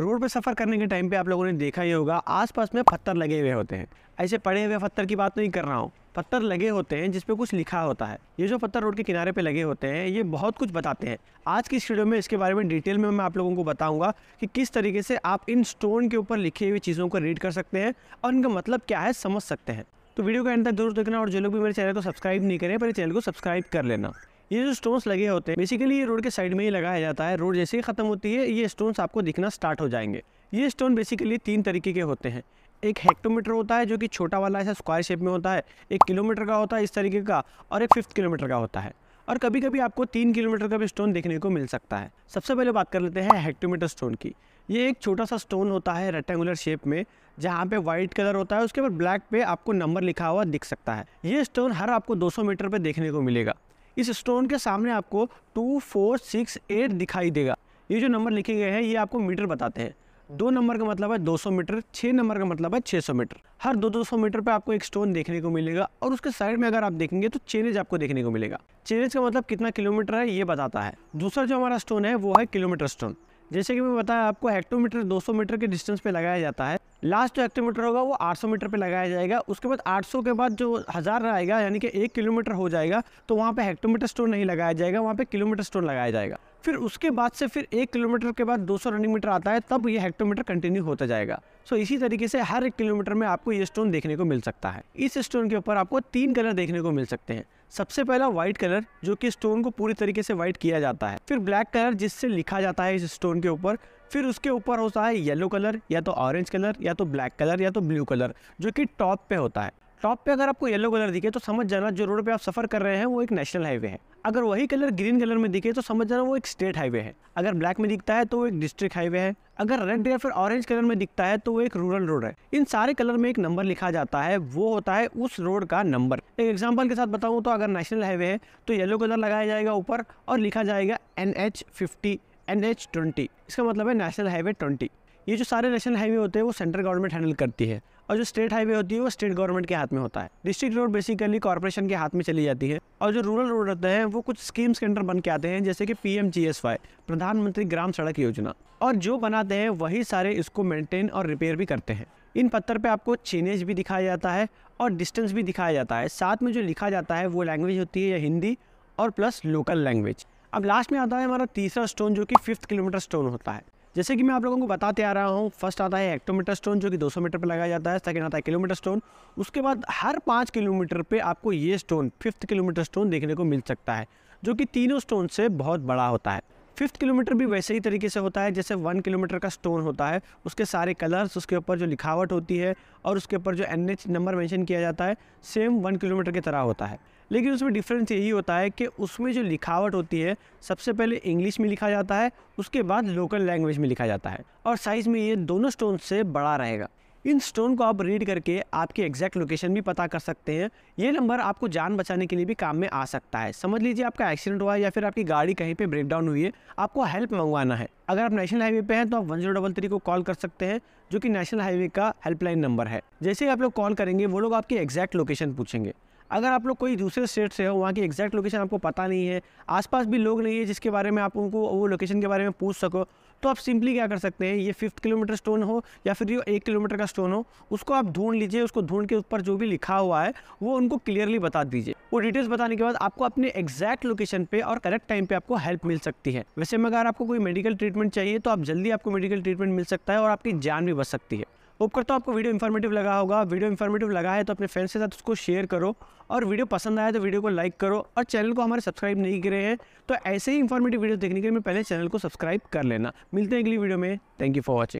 road पर सफ़र करने के टाइम पे आप लोगों ने देखा ही होगा आसपास में पत्थर लगे हुए होते हैं ऐसे पड़े हुए पत्थर की बात नहीं कर रहा हूँ पत्थर लगे होते हैं जिसपे कुछ लिखा होता है ये जो पत्थर रोड के किनारे पे लगे होते हैं ये बहुत कुछ बताते हैं आज की इस वीडियो में इसके बारे में डिटेल में मैं आप लोगों को बताऊंगा कि किस तरीके से आप इन स्टोन के ऊपर लिखी हुई चीज़ों को रीड कर सकते हैं और इनका मतलब क्या है समझ सकते हैं तो वीडियो का एंड तक जरूर देखना और जो लोग भी मेरे चैनल को सब्सक्राइब नहीं करें मेरे चैनल को सब्सक्राइब कर लेना ये जो स्टोन्स लगे होते हैं बेसिकली ये रोड के साइड में ही लगाया जाता है रोड जैसे ही खत्म होती है ये स्टोन्स आपको दिखना स्टार्ट हो जाएंगे ये स्टोन बेसिकली तीन तरीके के होते हैं एक हेक्टोमीटर होता है जो कि छोटा वाला ऐसा स्क्वायर शेप में होता है एक किलोमीटर का होता है इस तरीके का और एक फिफ्थ किलोमीटर का होता है और कभी कभी आपको तीन किलोमीटर का भी स्टोन देखने को मिल सकता है सबसे पहले बात कर लेते हैं हेक्टोमीटर स्टोन की ये एक छोटा सा स्टोन होता है रेक्टेंगुलर शेप में जहाँ पे वाइट कलर होता है उसके ऊपर ब्लैक पे आपको नंबर लिखा हुआ दिख सकता है ये स्टोन हर आपको 200 मीटर पे देखने को मिलेगा इस स्टोन के सामने आपको टू फोर सिक्स एट दिखाई देगा ये जो नंबर लिखे गए हैं ये आपको मीटर बताते हैं दो नंबर का मतलब है 200 मीटर छः नंबर का मतलब है 600 मीटर हर दो दो सौ मीटर पे आपको एक स्टोन देखने को मिलेगा और उसके साइड में अगर आप देखेंगे तो चेनेज आपको देखने को मिलेगा चेनेज का मतलब कितना किलोमीटर है ये बताता है दूसरा जो हमारा स्टोन है वो है किलोमीटर स्टोन जैसे कि मैं बताया आपको हेक्टोमीटर 200 मीटर के डिस्टेंस पे लगाया जाता है लास्ट जो हेक्टोमीटर होगा वो 800 मीटर पे लगाया जाएगा उसके बाद 800 के बाद जो हज़ार आएगा यानी कि एक किलोमीटर हो जाएगा तो वहाँ पे हेक्टोमीटर स्टोन नहीं लगाया जाएगा वहाँ पे किलोमीटर स्टोन लगाया जाएगा फिर उसके बाद से फिर एक किलोमीटर के बाद 200 रनिंग मीटर आता है तब ये हेक्टोमीटर कंटिन्यू होता जाएगा सो इसी तरीके से हर एक किलोमीटर में आपको ये स्टोन देखने को मिल सकता है इस स्टोन के ऊपर आपको तीन कलर देखने को मिल सकते हैं सबसे पहला व्हाइट कलर जो कि स्टोन को पूरी तरीके से व्हाइट किया जाता है फिर ब्लैक कलर जिससे लिखा जाता है इस स्टोन के ऊपर फिर उसके ऊपर होता है येलो कलर या तो ऑरेंज कलर या तो ब्लैक कलर या तो ब्लू कलर जो कि टॉप पे होता है टॉप पे अगर आपको येलो कलर दिखे तो समझ जाना जो रोड पे आप सफर कर रहे हैं वो एक नेशनल हाईवे है अगर वही कलर ग्रीन कलर में दिखे तो समझ जाना वो एक स्टेट हाईवे है अगर ब्लैक में दिखता है तो वो एक डिस्ट्रिक्ट हाईवे है अगर रेड या फिर ऑरेंज कलर में दिखता है तो वो एक रूरल रोड है इन सारे कलर में एक नंबर लिखा जाता है वो होता है उस रोड का नंबर एक एग्जाम्पल के साथ बताऊँ तो अगर नेशनल हाईवे है तो येलो कलर लगाया जाएगा ऊपर और लिखा जाएगा N H fifty N H twenty इसका मतलब है नेशनल हाईवे ट्वेंटी ये जो सारे नेशनल हाईवे होते हैं वो सेंट्रल गवर्नमेंट हैंडल करती है और जो स्टेट हाईवे होती है वो स्टेट गवर्नमेंट के हाथ में होता है डिस्ट्रिक्ट रोड बेसिकली कॉर्पोरेशन के हाथ में चली जाती है और जो रूरल रोड होते हैं वो कुछ स्कीम्स के अंडर बन के आते हैं जैसे कि P M G S Y प्रधानमंत्री ग्राम सड़क योजना और जो बनाते हैं वही सारे इसको मेंटेन और रिपेयर भी करते हैं इन पत्थर पे आपको चेनेज भी दिखाया जाता है और डिस्टेंस भी दिखाया जाता है साथ में जो लिखा जाता है वो लैंग्वेज होती है या हिंदी और प्लस लोकल लैंग्वेज अब लास्ट में आता है हमारा तीसरा स्टोन जो कि फिफ्थ किलोमीटर स्टोन होता है जैसे कि मैं आप लोगों को बताते आ रहा हूँ फर्स्ट आता है एक्टोमीटर स्टोन जो कि 200 मीटर पर लगाया जाता है सेकेंड आता है किलोमीटर स्टोन उसके बाद हर पाँच किलोमीटर पे आपको ये स्टोन फिफ्थ किलोमीटर स्टोन देखने को मिल सकता है जो कि तीनों स्टोन से बहुत बड़ा होता है फिफ्थ किलोमीटर भी वैसे ही तरीके से होता है जैसे वन किलोमीटर का स्टोन होता है उसके सारे कलर्स उसके ऊपर जो लिखावट होती है और उसके ऊपर जो एन नंबर मैंशन किया जाता है सेम वन किलोमीटर की तरह होता है लेकिन उसमें डिफरेंस यही होता है कि उसमें जो लिखावट होती है सबसे पहले इंग्लिश में लिखा जाता है उसके बाद लोकल लैंग्वेज में लिखा जाता है और साइज़ में ये दोनों स्टोन से बड़ा रहेगा इन स्टोन को आप रीड करके आपकी एग्जैक्ट लोकेशन भी पता कर सकते हैं ये नंबर आपको जान बचाने के लिए भी काम में आ सकता है समझ लीजिए आपका एक्सीडेंट हुआ है या फिर आपकी गाड़ी कहीं पे ब्रेक डाउन हुई है आपको हेल्प मंगवाना है अगर आप नेशनल हाईवे पे हैं तो आप वन जीरो डबल थ्री को कॉल कर सकते हैं जो कि नेशनल हाईवे का हेल्पलाइन नंबर है जैसे ही आप लोग कॉल करेंगे वो लोग आपकी एग्जैक्ट लोकेशन पूछेंगे अगर आप लोग कोई दूसरे स्टेट से हो वहाँ की एग्जैक्ट लोकेशन आपको पता नहीं है आसपास भी लोग नहीं है जिसके बारे में आप उनको वो लोकेशन के बारे में पूछ सको तो आप सिंपली क्या कर सकते हैं ये फिफ्थ किलोमीटर स्टोन हो या फिर ये एक किलोमीटर का स्टोन हो उसको आप ढूंढ लीजिए उसको ढूंढ के ऊपर जो भी लिखा हुआ है वो उनको क्लियरली बता दीजिए वो डिटेल्स बताने के बाद आपको अपने एग्जैक्ट लोकेशन पे और करेक्ट टाइम पे आपको हेल्प मिल सकती है वैसे में अगर आपको कोई मेडिकल ट्रीटमेंट चाहिए तो आप जल्दी आपको मेडिकल ट्रीटमेंट मिल सकता है और आपकी जान भी बच सकती है होप करता हूँ आपको वीडियो इन्फॉर्मेटिव लगा होगा वीडियो इन्फॉर्मेटिव लगा है तो अपने फ्रेंड्स के साथ उसको शेयर करो और वीडियो पसंद आया तो वीडियो को लाइक करो और चैनल को हमारे सब्सक्राइब नहीं करे हैं तो ऐसे ही इन्फॉर्मेटिव वीडियो देखने के लिए पहले चैनल को सब्सक्राइब कर लेना मिलते हैं अगली वीडियो में थैंक यू फॉर वॉचिंग